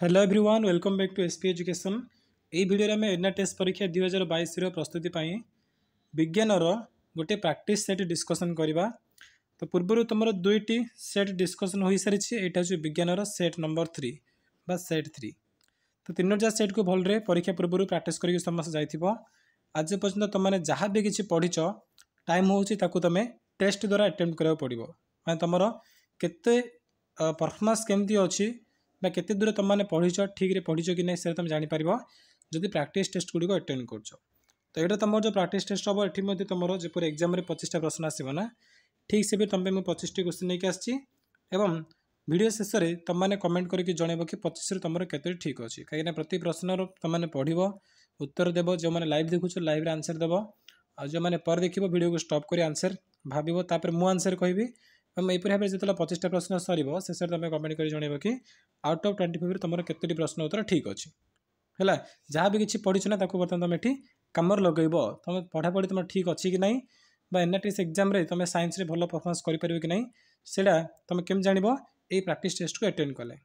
hello everyone welcome back to SP education এই ভিডিওরে আমি এডনা টেস্ট পরীক্ষা দুই হাজার বাইশর প্রস্তুতি পাই বিজ্ঞানর গোটিয়ে প্রাকটিস সেট ডিসকসন করা তো পূর্বর তোমার দুইটি সেট ডিসকসন হয়ে সারিছে এটা হচ্ছে বিজ্ঞানর সেট নম্বর থ্রি বা সেট থ্রি তো তিনোটা সেট্কু ভালরে পরীক্ষা পূর্বর প্রাকটিস করি সমস্ত যাই আজ পর্যন্ত তোমাদের যা বি কিছু পড়িছ টাইম হচ্ছে তাকে তুমি টেস্ট দ্বারা আটেম্প্ট করা পড়ব মানে তোমার কেতে পরফরমান্স কেমতি অ বা কেତେ দূর তোমাকে পড়িছ ঠিকরে পড়িছ কি না সেটা তুমি জাঁপার যদি প্রাকটিস টেস্ট গুড়ি আটেড করছ তো এটা তোমার যে প্রাকটিস টেস্ট হব এটি মধ্যে তোমার যেপর এক্সামে পঁচিশটা প্রশ্ন আসবে না ঠিক সেবে তুমি মু পঁচিশটি কোশ্চিন নিয়ে আসছি এবং ভিডিও শেষে তোমাকে কমেন্ট করি জনাইব কি পঁচিশে তোমার কেতোটি ঠিক অছি কিনা প্রতি প্রশ্নর তোমাকে পড়ব উত্তর দেব যে লাইভ দেখুছ লাইভ্রে আনসর দেব আর যে পরে দেখব ভিডিওকে স্টপ করে আনসর ভাবিব তাপরে মু আনসর কহবি ମ୍ୟାମ୍ ଏହିପରି ଭାବରେ ଯେତେବେଳେ ପଚିଶଟା ପ୍ରଶ୍ନ ସରିବ ଶେଷରେ ତୁମେ କମେଣ୍ଟ କରି ଜଣାଇବ କି ଆଉଟ୍ ଅଫ୍ ଟ୍ୱେଣ୍ଟି ଫାଇଭ୍ରୁ ତୁମର କେତୋଟି ପ୍ରଶ୍ନ ଉତ୍ତର ଠିକ୍ ଅଛି ହେଲା ଯାହା ବି କିଛି ପଢ଼ିଛ ନା ତାକୁ ବର୍ତ୍ତମାନ ତୁମେ ଏଠି କାମରେ ଲଗାଇବ ତୁମେ ପଢ଼ାପଢ଼ି ତୁମର ଠିକ୍ ଅଛି କି ନାହିଁ বা ଏନ୍ଆର୍ଟିଏସ୍ ଏକ୍ଜାମ୍ରେ ତୁମେ ସାଇନ୍ସରେ ଭଲ ପରଫର୍ମାନ୍ସ କରିପାରିବ କି ନାହିଁ ସେଇଟା ତୁମେ କେମିତି ଜାଣିବ ଏଇ ପ୍ରାକ୍ଟିସ୍ ଟେଷ୍ଟକୁ ଆଟେଣ୍ଡ କଲେ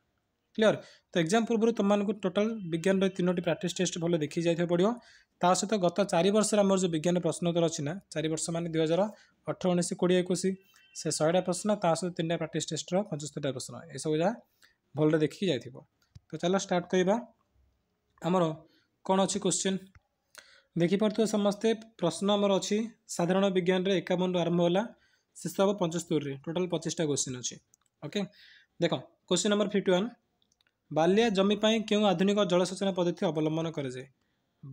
କ୍ଲିଅର୍ ତ ଏକ୍ଜାମ୍ ପୂର୍ବରୁ ତୁମମାନଙ୍କୁ ଟୋଟାଲ୍ ବିଜ୍ଞାନର ତିନୋଟି ପ୍ରାକ୍ଟିସ୍ ଟେଷ୍ଟ ଭଲ ଦେଖି ଯାଇଥିବାକୁ ପଡ଼ିବ ତା ସହିତ ଗତ ଚାରି ବର୍ଷର ଆମର ଯେଉଁ ବିଜ୍ଞାନ ପ୍ରଶ୍ନୋତ୍ତର ଅଛି ନା ଚାରି ବର୍ଷ ମାନେ ଦୁଇ ହଜାର ଅଠର ଉଣେଇଶ କୋଡ଼ିଏ ଏକୋଇଶ সে শহেটা প্রশ্ন তা সহ তিনটা প্রাকটিস টেস্টর পঁচস্তরিটা প্রশ্ন এসব যা ভালরে দেখি যাই তো চাল স্টার্ট করা আমার কোণ অ কোশ্চিন ଦେଖିପାରୁଥିବେ ସମସ୍ତେ ପ୍ରଶ୍ନ ଆମର ଅଛି ସାଧାରଣ ବିଜ୍ଞାନରେ ଏକାବନରୁ ଆରମ୍ଭ ହେଲା ଶେଷ ହେବ ପଞ୍ଚସ୍ତରୀରେ ଟୋଟାଲ୍ ପଚିଶଟା କୋଶ୍ଚିନ୍ ଅଛି ଓକେ ଦେଖ କୋଶ୍ଚିନ୍ ନମ୍ବର ଫିଫ୍ଟି ୱାନ୍ ବାଲିଆ ଜମି ପାଇଁ କେଉଁ ଆଧୁନିକ ଜଳସେଚନ ପଦ୍ଧତି ଅବଲମ୍ବନ କରାଯାଏ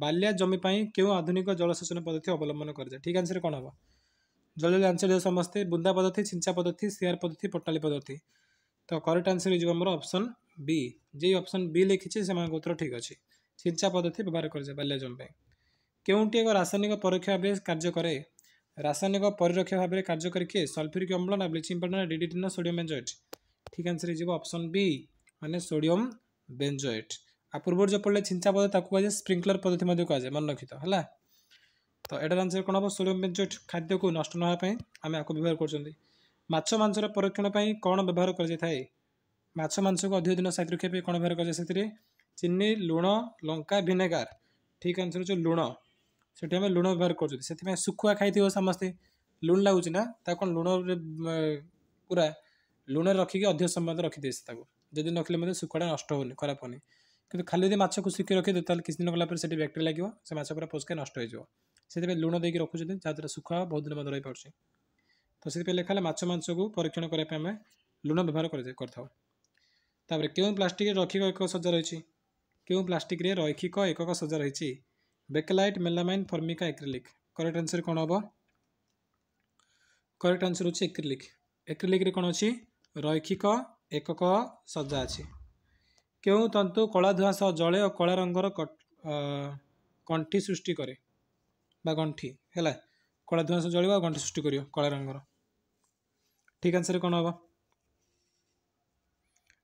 ବାଲିଆ ଜମି ପାଇଁ କେଉଁ ଆଧୁନିକ ଜଳସେଚନ ପଦ୍ଧତି ଅବଲମ୍ବନ କରାଯାଏ ଠିକ୍ ଆନ୍ସର୍ କ'ଣ ହେବ জলদি আনসার দিও ସମସ୍ତେ ବୁନ୍ଦା ପଦ୍ଧତି ଛିଞ୍ଚା ପଦ୍ଧତି ସିଆର ପଦ୍ଧତି ପଟାଲି ପଦ୍ଧତି ତ କରେକ୍ଟ ଆନ୍ସର ହେଇଯିବ ଆମର ଅପସନ୍ ବି ଯେଇ ଅପସନ୍ ବି ଲେଖିଛି ସେମାନଙ୍କ ଉତ୍ତର ଠିକ୍ ଅଛି ଛିଞ୍ଚା ପଦ୍ଧତି ବ୍ୟବହାର କରାଯାଏ ବାଲ୍ୟଜମ ପାଇଁ କେଉଁଟି ଏକ ରାସାୟନିକ ପରୀକ୍ଷା ଭାବେ କାର୍ଯ୍ୟ କରେ ରାସାୟନିକ ପରିରକ୍ଷା ଭାବରେ କାର୍ଯ୍ୟ କରି କିଏ ସଲଫ୍ୟୁରିକ୍ ଅମ୍ଳ ନା ବ୍ଲିଚିଂ ପାଉଡର ନା ଡିଡିଟି ନା ସୋଡ଼ିୟମ୍ ବେଞ୍ଜଏଟ୍ ଠିକ୍ ଆନ୍ସର ହେଇଯିବ ଅପସନ୍ ବି ମାନେ ସୋଡ଼ିୟମ୍ ବେଞ୍ଜଏଟ୍ ଆଉ ପୂର୍ବରୁ ଯେଉଁ ପଡ଼ିଲେ ଛିଞ୍ଚା ପଦ୍ଧତି ତାକୁ କୁହାଯାଏ ସ୍ପ୍ରିଙ୍କଲର ପଦ୍ଧତି ମଧ୍ୟ କୁହାଯାଏ ମନେ ରଖିତ ହେଲା তো এটার আনসর কোণ হব সোডিয়মবেঞ্জোট খাদ্যকু নষ্ট নহেবা আমি আকু ব্যবহার করছেন মাছ মাংসর পরীক্ষণ কোণ ব্যবহার করা যাই মাছ মাংসকে অধিক দিন সাইড রক্ষা কোণ ব্যবহার করা যায় সেটি চিনি লুণ লঙ্কা ভিনেগার ঠিক আনসর হচ্ছে লুণ সেটি আমি লুণ ব্যবহার করছি সেপাই শুখুয়া খাইথিব সমস্তে লুণ লাগুছি না তা কোণ লুণ পুরা লুণ রক্ষিকি অধিক সময় রখিদিয়েছে তাকে যদি নখিলে মধ্যে শুখুয়াটা নষ্ট হোনি খারাপ হোনি কিন্তু খালি যদি মাছকে শুকি রখিদেবে তাহলে কিছুদিন গলাপরে সেটি ব্যাকটেরিয়া লাগবে সে মাছ পুরা পোচকে নষ্ট হয়ে যাব ସେଥିପାଇଁ ଲୁଣ ଦେଇକି ରଖୁଛନ୍ତି ଯାହାଦ୍ୱାରା ଶୁଖୁଆ ବହୁତ ଦିନ ମଧ୍ୟ ରହିପାରୁଛି ତ ସେଥିପାଇଁ ଲେଖା ହେଲେ ମାଛ ମାଂସକୁ ପରୀକ୍ଷଣ କରିବା ପାଇଁ ଆମେ ଲୁଣ ବ୍ୟବହାର କରିଥାଉ ତାପରେ କେଉଁ ପ୍ଲାଷ୍ଟିକରେ ରୈଖିକ ଏକକ ସଜା ରହିଛି କେଉଁ ପ୍ଲାଷ୍ଟିକରେ ରୈଖିକ ଏକକ ସଜା ରହିଛି Bakelite melamine Formica acrylic correct answer କ'ଣ ହେବ କରେକ୍ଟ ଆନ୍ସର୍ ହେଉଛି ଏକ୍ରିଲିକ୍ ଏକ୍ରିଲିକ୍ରେ କ'ଣ ଅଛି ରୈଖିକ ଏକକ ସଜା ଅଛି କେଉଁ ତନ୍ତୁ କଳା ଧୂଆଁ ସହ ଜଳେ ଓ କଳା ରଙ୍ଗର କଣ୍ଠି ସୃଷ୍ଟି କରେ বা ଗଣ୍ଠି ହେଲା କଳା ଧୂଆଁ ଜଳିବ ଆଉ ଗଣ୍ଠି ସୃଷ୍ଟି କରିବ କଳା ରଙ୍ଗର ଠିକ୍ ଆନ୍ସର୍ କ'ଣ ହେବ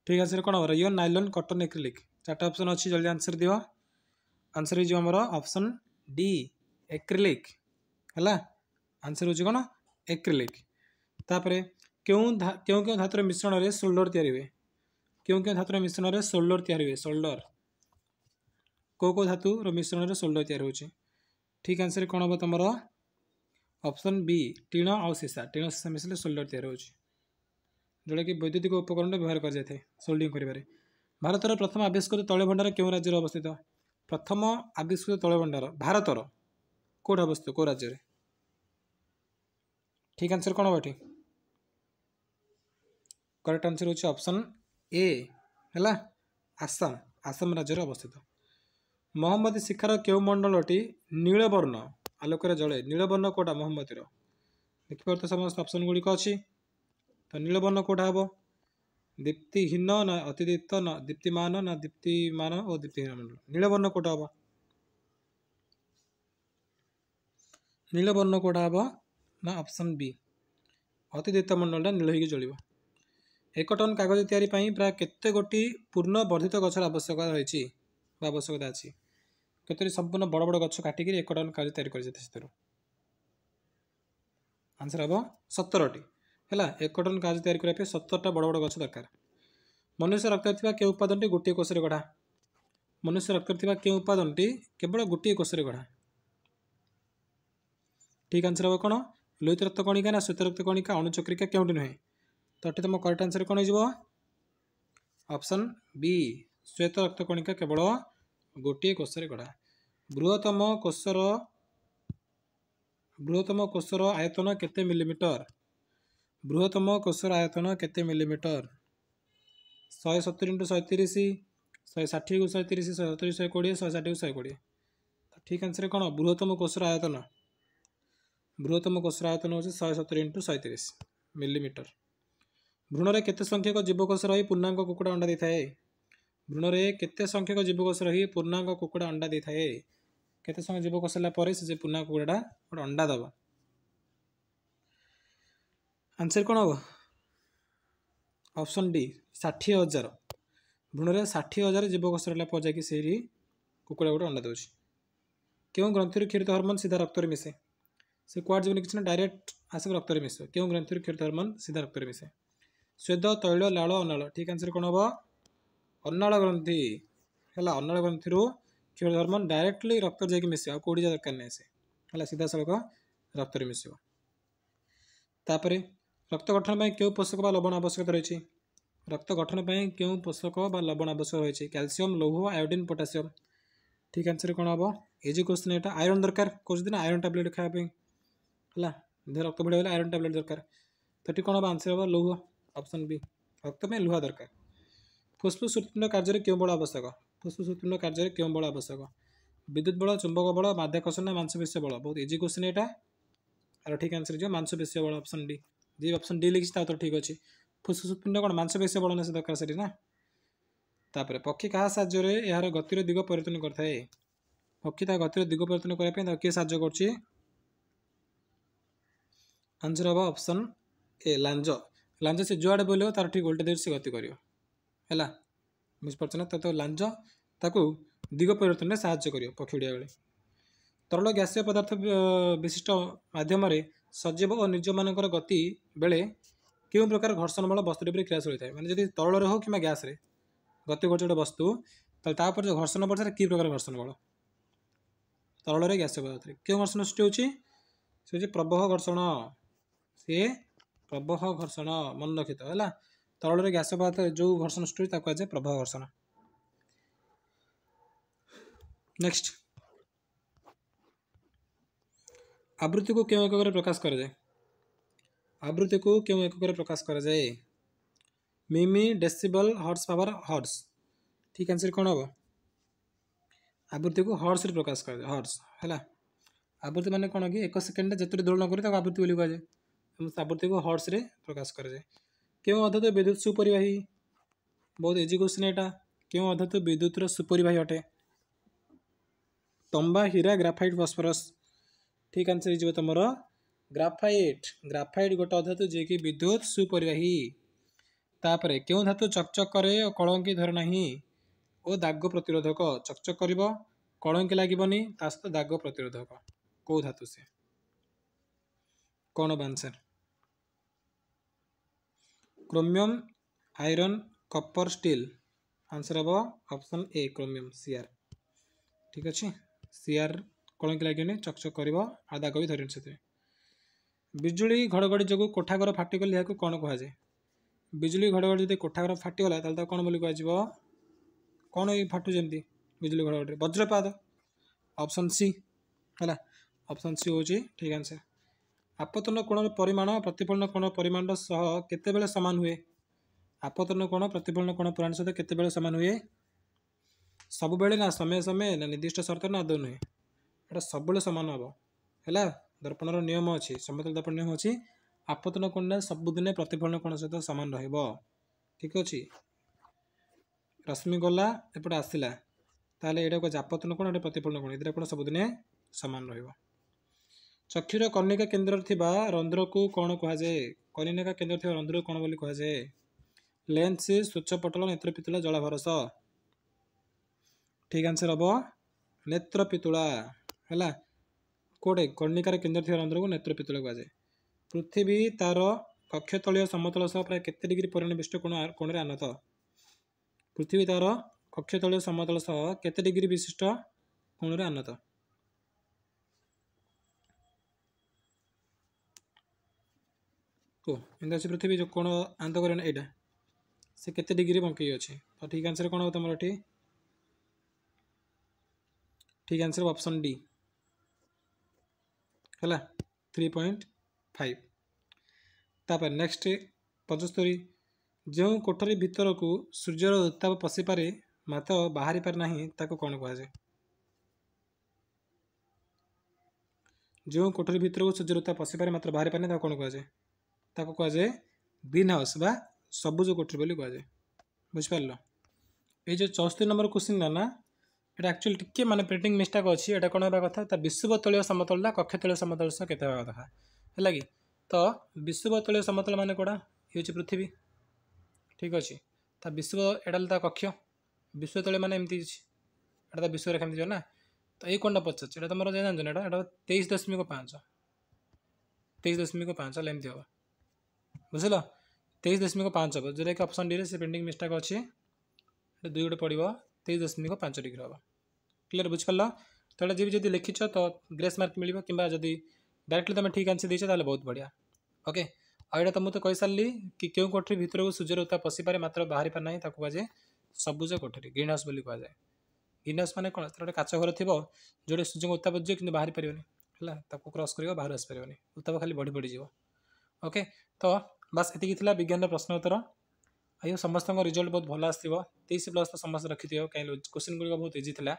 ଠିକ୍ ଆନ୍ସର୍ କ'ଣ ହେବ ଇଓ ନାଇଲନ୍ କଟନ୍ ଏକ୍ରିଲିକ୍ ଚାରିଟା ଅପସନ୍ ଅଛି ଜଲ୍ଦି ଆନ୍ସର୍ ଦିଅ ଆନ୍ସର୍ ହେଇଯିବ ଆମର ଅପସନ୍ ଡି ଏକ୍ରିଲିକ୍ ହେଲା ଆନ୍ସର୍ ହେଉଛି କ'ଣ ଏକ୍ରିଲିକ୍ ତାପରେ କେଉଁ କେଉଁ କେଉଁ ଧାତୁର ମିଶ୍ରଣରେ ସୋଲ୍ଡର୍ ତିଆରି ହୁଏ କେଉଁ କେଉଁ ଧାତୁର ମିଶ୍ରଣରେ ସୋଲ୍ଡର୍ ତିଆରି ହୁଏ ସୋଲ୍ଡର୍ କେଉଁ କେଉଁ ଧାତୁର ମିଶ୍ରଣରେ ସୋଲ୍ଡର୍ ତିଆରି ହେଉଛି ठीक आंसर कौन हे तुम ऑप्शन बी टीण आउ सीसा टीण सीसा मिसले सोल्डर तैयार होगा कि वैद्युतिक उपकरण व्यवहार कर जाए सोल्डिंग करें भारत प्रथम आविष्कृत तैयार क्यों राज्य अवस्थित प्रथम आविष्कृत तैयार भारत कौट अवस्थित कौ राज्य ठीक आंसर कौन हे करेक्ट आंसर होप्शन ए है आसाम आसाम राज्य अवस्थित ମହମ୍ମଦ ଶିଖାର କେଉଁ ମଣ୍ଡଳଟି ନୀଳବର୍ଣ୍ଣ ଆଲୋକରେ ଜଳେ ନୀଳବର୍ଣ୍ଣ କେଉଁଟା ମହମ୍ମଦୀର ଦେଖିପାରୁଥିବା ସମସ୍ତ ଅପସନ୍ ଗୁଡ଼ିକ ଅଛି ତ ନୀଳବର୍ଣ୍ଣ କେଉଁଟା ହେବ ଦୀପ୍ତିହୀନ ନା ଅତିଦୀପ୍ତ ନା ଦୀପ୍ତିମାନ ନା ଦୀପ୍ତିମାନ ଓ ଦୀପ୍ତିହୀନ ମଣ୍ଡଳ ନୀଳବର୍ଣ୍ଣ କେଉଁଟା ହେବ ନୀଳବର୍ଣ୍ଣ କେଉଁଟା ହେବ ନା ଅପସନ୍ ବି ଅତିଦୀପ୍ତ ମଣ୍ଡଳଟା ନୀଳ ହେଇକି ଜଳିବ ଏକ ଟନ୍ କାଗଜ ତିଆରି ପାଇଁ ପ୍ରାୟ କେତେ ଗୋଟି ପୂର୍ଣ୍ଣ ବର୍ଦ୍ଧିତ ଗଛର ଆବଶ୍ୟକତା ରହିଛି ବା ଆବଶ୍ୟକତା ଅଛି କେତୋଟି ସମ୍ପୂର୍ଣ୍ଣ ବଡ଼ ବଡ଼ ଗଛ କାଟିକିରି ଏକ ଟନ୍ କାର୍ଯ୍ୟ ତିଆରି କରିଯାଇଥାଏ ସେଥିରୁ ଆନ୍ସର ହେବ ସତରଟି ହେଲା ଏକ ଟନ୍ କାର୍ଯ୍ୟ ତିଆରି କରିବା ପାଇଁ ସତରଟା ବଡ଼ ବଡ଼ ଗଛ ଦରକାର ମନୁଷ୍ୟ ରକ୍ତରେ ଥିବା କେଉଁ ଉପାଦାନଟି ଗୋଟିଏ କୋଷରେ ଗଢ଼ା ମନୁଷ୍ୟ ରକ୍ତରେ ଥିବା କେଉଁ ଉପାଦାନଟି କେବଳ ଗୋଟିଏ କୋଷରେ ଗଢ଼ା ଠିକ୍ ଆନ୍ସର ହେବ କ'ଣ ଲୋହିତ ରକ୍ତ କଣିକା ନା ଶ୍ୱେତ ରକ୍ତ କଣିକା ଅଣୁଚକ୍ରିକା କେଉଁଠି ନୁହେଁ ତ ଏଠି ତୁମ କରେକ୍ଟ ଆନ୍ସର କ'ଣ ହେଇଯିବ ଅପସନ୍ ବି ଶ୍ୱେତ ରକ୍ତ କଣିକା କେବଳ ଗୋଟିଏ କୋଷରେ ଗଢ଼ା ବୃହତ୍ତମ କୋଷର ବୃହତ୍ତମ କୋଷର ଆୟତନ କେତେ ମିଲିମିଟର ବୃହତ୍ତମ କୋଷର ଆୟତନ କେତେ ମିଲିମିଟର ଶହେ ସତୁରି ଇଣ୍ଟୁ ଶହେ ତିରିଶ ଶହେ ଷାଠିଏକୁ ଶହେ ତିରିଶ ଶହେ ସତୁରି ଶହେ କୋଡ଼ିଏ ଶହେ ଷାଠିଏକୁ ଶହେ କୋଡ଼ିଏ ତ ଠିକ୍ ଆନ୍ସର୍ କ'ଣ ବୃହତ୍ତମ କୋଷର ଆୟତନ ବୃହତ୍ତମ କୋଷର ଆୟତନ ହେଉଛି ଶହେ ସତୁରି ଇଣ୍ଟୁ ଶହେ ତିରିଶ ମିଲିମିଟର ଭ୍ରୂଣରେ କେତେ ସଂଖ୍ୟକ ଜୀବକୋଷ ରହି ପୂର୍ଣ୍ଣାଙ୍ଗ କୁକୁଡ଼ା ଅଣ୍ଡା ଦେଇଥାଏ ଭ୍ରୂଣରେ କେତେ ସଂଖ୍ୟକ ଜୀବକୋଷ ରହି ପୂର୍ଣ୍ଣାଙ୍ଗ କୁକୁଡ଼ା ଅଣ୍ଡା ଦେଇଥାଏ କେତେ ସଂଖ୍ୟକ ଜୀବକୋଷ ହେଲା ପରେ ସେ ଯେ ପୂର୍ଣ୍ଣାଙ୍ଗ କୁକୁଡ଼ାଟା ଗୋଟେ ଅଣ୍ଡା ଦେବ ଆନ୍ସର କ'ଣ ହେବ ଅପସନ୍ ଡି ଷାଠିଏ ହଜାର ଭ୍ରୂଣରେ ଷାଠିଏ ହଜାର ଜୀବକୋଷ ହେଲା ପରେ ଯାଇକି ସେଇଠି କୁକୁଡ଼ା ଗୋଟେ ଅଣ୍ଡା ଦେଉଛି କେଉଁ ଗ୍ରନ୍ଥିରୁ କ୍ଷୀରିତ ହରମୋନ୍ ସିଧା ରକ୍ତରେ ମିଶେ ସେ କୁଆଡ଼େ ଯିବନି କିଛି ନା ଡାଇରେକ୍ଟ ଆସିକି ରକ୍ତରେ ମିଶେ କେଉଁ ଗ୍ରନ୍ଥିରୁ କ୍ଷୀରିତ ହରମୋନ୍ ସିଧା ରକ୍ତରେ ମିଶେ ଶ୍ୱେଦ ତୈଳ ଲାଳ ଅନାଳ ଠିକ୍ ଆନ୍ସର କ'ଣ ହେବ ଅନ୍ନାଳ ଗ୍ରନ୍ଥି ହେଲା ଅନ୍ନାଳ ଗ୍ରନ୍ଥିରୁ କ୍ଷୀରୋଜ ହର୍ମୋନ୍ ଡାଇରେକ୍ଟଲି ରକ୍ତରେ ଯାଇକି ମିଶିବ ଆଉ କେଉଁଠି ଦରକାର ନାହିଁ ସେ ହେଲା ସିଧାସଳଖ ରକ୍ତରେ ମିଶିବ ତାପରେ ରକ୍ତ ଗଠନ ପାଇଁ କେଉଁ ପୋଷକ ବା ଲବଣ ଆବଶ୍ୟକତା ରହିଛି ରକ୍ତ ଗଠନ ପାଇଁ କେଉଁ ପୋଷକ ବା ଲବଣ ଆବଶ୍ୟକ ରହିଛି କ୍ୟାଲସିୟମ୍ ଲୌହ ଆୟୋଡ଼ିନ୍ ପଟାସିୟମ୍ ଠିକ୍ ଆନ୍ସର୍ କ'ଣ ହେବ ଇଜି କ୍ୱେଶ୍ଚିନ୍ ଏଇଟା ଆଇରନ୍ ଦରକାର କହୁଛନ୍ତି ନା ଆଇରନ୍ ଟ୍ୟାବଲେଟ୍ ଖାଇବା ପାଇଁ ହେଲା ଦେହ ରକ୍ତ ବଢ଼ିଆ ହେଲେ ଆଇରନ୍ ଟ୍ୟାବଲେଟ୍ ଦରକାର ତ ଏଠି କ'ଣ ହେବ ଆନ୍ସର୍ ହେବ ଲୌହ ଅପସନ୍ ବି ରକ୍ତ ପାଇଁ ଲୁହା ଦରକାର ଫୁସ୍ଫୁସ୍ ହୃତ୍ପିଣ୍ଡ କାର୍ଯ୍ୟରେ କେଉଁ ବଳ ଆବଶ୍ୟକ ଫୁସ୍ଫୁସ୍ ହୃତ୍ପିଣ୍ଡ କାର୍ଯ୍ୟରେ କେଉଁ ବଳ ଆବଶ୍ୟକ ବିଦ୍ୟୁତ ବଳ ଚୁମ୍ବକ ବଳ ମାଧ୍ୟାକର୍ଷଣ ନା ମାଂସପେଶୀ ବଳ ବହୁତ ଇଜି କ୍ୱେଶ୍ଚିନ୍ ଏଇଟା ଆର ଠିକ୍ ଆନ୍ସର ହେଇଯିବ ମାଂସପେଶୀ ବଳ ଅପସନ୍ ଡି ଯେ ଅପସନ୍ ଡି ଲେଖିଛି ତା ଉତ୍ତର ଠିକ୍ ଅଛି ଫୁସ୍ଫୁସ୍ ହୃତ୍ପିଣ୍ଡ କ'ଣ ମାଂସପେଶୀ ବଳ ନେସି ଦରକାର ସେଠି ନା ତାପରେ ପକ୍ଷୀ କାହା ସାହାଯ୍ୟରେ ଏହାର ଗତିର ଦିଗ ପରିବର୍ତ୍ତନ କରିଥାଏ ପକ୍ଷୀ ତା ଗତିର ଦିଗ ପରିବର୍ତ୍ତନ କରିବା ପାଇଁ ତାକୁ କିଏ ସାହାଯ୍ୟ କରୁଛି ଆନ୍ସର ହେବ ଅପସନ୍ ଏ ଲାଞ୍ଜ ଲାଞ୍ଜ ସେ ଯୁଆଡ଼େ ବୁଲିବ ତାର ଠିକ୍ ଓଲଟା ଦେଇ ସେ ଗତି କରିବ ହେଲା ବୁଝିପାରୁଛ ନା ତ ଲାଞ୍ଜ ତାକୁ ଦିଗ ପରିବର୍ତ୍ତନରେ ସାହାଯ୍ୟ କରିବ ପକ୍ଷୀ ଉଡ଼ିବା ବେଳେ ତରଳ ଗ୍ୟାସୀୟ ପଦାର୍ଥ ବିଶିଷ୍ଟ ମାଧ୍ୟମରେ ସଜୀବ ଓ ନିଜମାନଙ୍କର ଗତି ବେଳେ କେଉଁ ପ୍ରକାର ଘର୍ଷଣମୂଳ ବସ୍ତୁ ଉପରେ କ୍ରିୟାଶୀଳ ହୋଇଥାଏ ମାନେ ଯଦି ତରଳରେ ହେଉ କିମ୍ବା ଗ୍ୟାସ୍ରେ ଗତି କରୁଛି ଗୋଟେ ବସ୍ତୁ ତାହେଲେ ତା ଉପରେ ଯେଉଁ ଘର୍ଷଣ ପଡ଼ିଥାଏ କି ପ୍ରକାର ଘର୍ଷଣ ବଳ ତରଳରେ ଗ୍ୟାସ ପଦାର୍ଥରେ କେଉଁ ଘର୍ଷଣ ସୃଷ୍ଟି ହେଉଛି ସେ ହେଉଛି ପ୍ରବହ ଘର୍ଷଣ ସିଏ ପ୍ରବହ ଘର୍ଷଣ ମନ ହେଲା तरल ग्यासपात जो घर्षण सृष्टि क्या जाए प्रभाव घर्षण नेक्स्ट आवृत्ति को क्यों एक प्रकाश कर जाए आवृत्ति को क्यों एकक प्रकाश कर जाए मिमी डेसिबल हर्स पावर हर्स ठीक आंसर कौन हम आवृत्ति को हर्स रे प्रकाश कर जाए है आवृत्ति मैंने कौन कि एक सेकेंड जिते दोलन करें आवृत्ति बोली कहुए आवृत्ति को हर्स प्रकाश कर କେଉଁ ଅଧାତୁ ବିଦ୍ୟୁତ ସୁପରିବାହୀ ବହୁତ ଇଜି କ୍ୱେଶ୍ଚିନ୍ ଏଇଟା କେଉଁ ଅଧାତୁ ବିଦ୍ୟୁତର ସୁପରିବାହୀ ଅଟେ ତମ୍ବା ହୀରା ଗ୍ରାଫାଇଟ୍ ଫସ୍ଫରସ୍ ଠିକ୍ ଆନ୍ସର୍ ହେଇଯିବ ତୁମର ଗ୍ରାଫାଇଟ୍ ଗ୍ରାଫାଇଟ୍ ଗୋଟେ ଅଧାତୁ ଯିଏକି ବିଦ୍ୟୁତ ସୁପରିବାହୀ ତାପରେ କେଉଁ ଧାତୁ ଚକଚକ କରେ ଓ କଳଙ୍କି ଧରେ ନାହିଁ ଓ ଦାଗ ପ୍ରତିରୋଧକ ଚକଚକ କରିବ କଳଙ୍କି ଲାଗିବନି ତା ସହିତ ଦାଗ ପ୍ରତିରୋଧକ କେଉଁ ଧାତୁ ସେ କ'ଣ answer chromium iron copper steel answer ହେବ ଅପସନ୍ ଏ କ୍ରୋମିୟମ୍ ସିଆର୍ ଠିକ୍ ଅଛି ସିଆର୍ କଳଙ୍କି ଲାଗିବନି ଚକ୍ ଚକ୍ କରିବ ଆଦା କବି ଧରିନି ସେଥିରେ ବିଜୁଳି ଘଡ଼ଘଡ଼ି ଯୋଗୁଁ କୋଠାଘର ଫାଟିଗଲେ ଏହାକୁ କ'ଣ କୁହାଯାଏ ବିଜୁଳି ଘଡ଼ଘଡ଼ି ଯଦି କୋଠାଘର ଫାଟିଗଲା ତାହେଲେ ତାକୁ କ'ଣ ବୋଲି କୁହାଯିବ କ'ଣ ଏଇ ଫାଟୁ ଯେମିତି ବିଜୁଳି ଘଡ଼ଘଡ଼ିରେ ବଜ୍ରପାତ ଅପସନ୍ ସି ହେଲା ଅପସନ୍ ସି ହେଉଛି ଠିକ୍ ଆନ୍ସର୍ ଆପତନ କୋଣର ପରିମାଣ ପ୍ରତିଫଳନ କୋଣ ପରିମାଣ ସହ କେତେବେଳେ ସମାନ ହୁଏ ଆପତନ କୋଣ ପ୍ରତିଫଳନ କୋଣ ପରିମାଣ ସହିତ କେତେବେଳେ ସମାନ ହୁଏ ସବୁବେଳେ ନା ସମୟ ସମୟ ନା ନିର୍ଦ୍ଦିଷ୍ଟ ସର୍ତ୍ତ ନା ଆଦୌ ନୁହେଁ ଏଇଟା ସବୁବେଳେ ସମାନ ହେବ ହେଲା ଦର୍ପଣର ନିୟମ ଅଛି ସମତଳ ଦର୍ପଣ ନିୟମ ଅଛି ଆପତନ କୋଣରେ ସବୁଦିନେ ପ୍ରତିଫଳନ କୋଣ ସହିତ ସମାନ ରହିବ ଠିକ୍ ଅଛି ରଶ୍ମି ଗଲା ଏପଟେ ଆସିଲା ତାହେଲେ ଏଇଟା କହୁଛି ଆପତନ କୋଣ ଏଇଟା ପ୍ରତିଫଳନ କୋଣ ଏଥିରେ ଆପଣ ସବୁଦିନେ ସମାନ ରହିବ ଚକ୍ଷୁର କନିକା କେନ୍ଦ୍ରରେ ଥିବା ରନ୍ଧ୍ରକୁ କ'ଣ କୁହାଯାଏ କନିକା କେନ୍ଦ୍ରରେ ଥିବା ରନ୍ଧ୍ରକୁ କ'ଣ ବୋଲି କୁହାଯାଏ ଲେନ୍ସ ସ୍ୱଚ୍ଛପଟଳ ନେତ୍ରପିତୁଳା ଜଳଭରସ ଠିକ୍ ଆନ୍ସର ହେବ ନେତ୍ରପିତୁଳା ହେଲା କେଉଁଟା କର୍ଣ୍ଣିକାର କେନ୍ଦ୍ର ଥିବା ରନ୍ଧ୍ରକୁ ନେତ୍ରପିତୁଳା କୁହାଯାଏ ପୃଥିବୀ ତା'ର କକ୍ଷତଳୀୟ ସମତଳ ସହ ପ୍ରାୟ କେତେ ଡିଗ୍ରୀ ପରିମାଣ ବିଶିଷ୍ଟ କୋଣ କୋଣରେ ଆନତ ପୃଥିବୀ ତା'ର କକ୍ଷତଳୀୟ ସମତଳ ସହ କେତେ ଡିଗ୍ରୀ ବିଶିଷ୍ଟ କୋଣରେ ଆନତ କୁହ ଏମିତି ଅଛି ପୃଥିବୀ ଯେଉଁ କ'ଣ ଆନନ୍ଦ କରେ ନା ଏଇଟା ସେ କେତେ ଡିଗ୍ରୀ ବଙ୍କେଇ ଅଛି ତ ଠିକ୍ ଆନ୍ସର୍ କ'ଣ ହେବ ତୁମର ଏଠି ଠିକ୍ ଆନ୍ସର୍ ଅପସନ୍ ଡି ହେଲା ଥ୍ରୀ ପଏଣ୍ଟ ଫାଇଭ ତାପରେ ନେକ୍ସଟ ପଞ୍ଚସ୍ତରୀ ଯେଉଁ କୋଠରୀ ଭିତରକୁ ସୂର୍ଯ୍ୟର ଉତ୍ତାପ ପଶିପାରେ ମାତ୍ର ବାହାରିପାରେ ନାହିଁ ତାକୁ କ'ଣ କୁହାଯାଏ ଯେଉଁ କୋଠରୀ ଭିତରକୁ ସୂର୍ଯ୍ୟର ଉତ୍ତାପ ପଶିପାରେ ମାତ୍ର ବାହାରିପାରେ ନାହିଁ ତାକୁ କ'ଣ କୁହାଯାଏ तुवा ग्रीन हाउस बा सबुज को जो चौस्तो नम्बर कुसिन्दा टिके माने प्रिंटिंग मिस्टेक अछि एटा कोन हेर्दा कथा त विशुवतलीय समतल कक्षत समतल केत कथा होला कि त विशुवतीय समतल कुरा हो पृथ्वी अछि त विश्व ता कक्ष विश्वतलीय म एउटा त विश्व त एउटा पचास एउटा त मजा एउटा तेइस दशमिक पाँच तेइस दशमिक 23.5 होला एमी हे बुझल तेईस दशमिक पाँच हम जोटा कि अप्सन डी स्पेडिंग मिस्टेक अच्छे दुई गोटे पड़ो तेईस दशमिक पाँच डिग्री हम क्लीयर बुझल तो ये जी जी तो ग्रेस मार्क मिले कि डायरेक्टली तुम ठीक आंसर देख तो बहुत बढ़िया ओके आई तो मुझे कही सारे कि क्यों कोठरी भितर को सूर्य उत्ता पशिपे मात्र बाहरी पारना ही जाए सबुज कोठरी ग्रीन हाउस भी कहुए ग्रीन हाउस मैंने कौन गोटे काच घर थी जो सूर्य उत्ताप जी कि बाहरी पारे है क्रस कर बाहर नहीं उत्ताप खाली बढ़ी पड़ जाके तो ବାସ୍ ଏତିକି ଥିଲା ବିଜ୍ଞାନର ପ୍ରଶ୍ନ ଉତ୍ତର ଆଜ୍ଞା ସମସ୍ତଙ୍କ ରେଜଲ୍ଟ ବହୁତ ଭଲ ଆସିଥିବ ତେଇଶ ପ୍ଲସ୍ ତ ସମସ୍ତେ ରଖିଥିବ କାହିଁକି କୋଶ୍ଚିନ୍ ଗୁଡ଼ିକ ବହୁତ ଇଜି ଥିଲା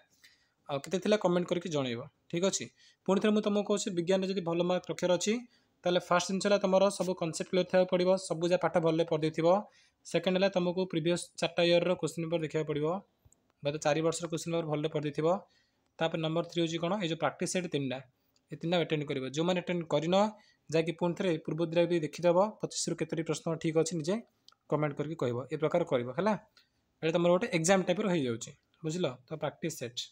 ଆଉ କେତେ ଥିଲା କମେଣ୍ଟ କରିକି ଜଣେଇବ ଠିକ୍ ଅଛି ପୁଣି ଥରେ ମୁଁ ତୁମକୁ କହୁଛି ବିଜ୍ଞାନରେ ଯଦି ଭଲ ମାର୍କ ରଖିବାର ଅଛି ତାହେଲେ ଫାର୍ଷ୍ଟ ଜିନିଷ ହେଲା ତୁମର ସବୁ କନସେପ୍ଟ କ୍ଲିୟର ଥିବାକୁ ପଡ଼ିବ ସବୁ ଯାହା ପାଠ ଭଲରେ ପଢ଼ିଦେଇଥିବ ସେକେଣ୍ଡ ହେଲା ତୁମକୁ ପ୍ରିଭିୟସ୍ ଚାରିଟା ଇୟର୍ର କୋଶ୍ଚିନ୍ ପେପର୍ ଦେଖିବାକୁ ପଡ଼ିବ ଗତ ଚାରି ବର୍ଷର କୋଶ୍ଚିନ୍ ପେପର୍ ଭଲରେ ପଢ଼ିଦେଇଥିବ ତାପରେ ନମ୍ବର ଥ୍ରୀ ହେଉଛି କ'ଣ ଏଇ ଯେଉଁ ପ୍ରାକ୍ଟିସ୍ ସେଟ୍ ତିନିଟା ଏ ତିନିଟା ଆଟେଣ୍ଡ କରିବ ଯେଉଁମାନେ ଆଟେଣ୍ଡ କରିନ जैक पुणे पूर्व दिन भी देखीद पचीस रू के प्रश्न ठीक अच्छे निजे कमेंट करके कह ए प्रकार करा तुम गोटे एक्जाम टाइप रही जा बुझल तो प्राक्ट सेट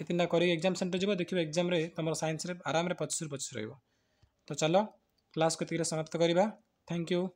ये तीन टाइम कर एक्जाम सेन्टर जब देखिए एक्जाम तुम सैंस आराम पचीस रू पचीस रो चलो क्लास को समाप्त करवा थैंक यू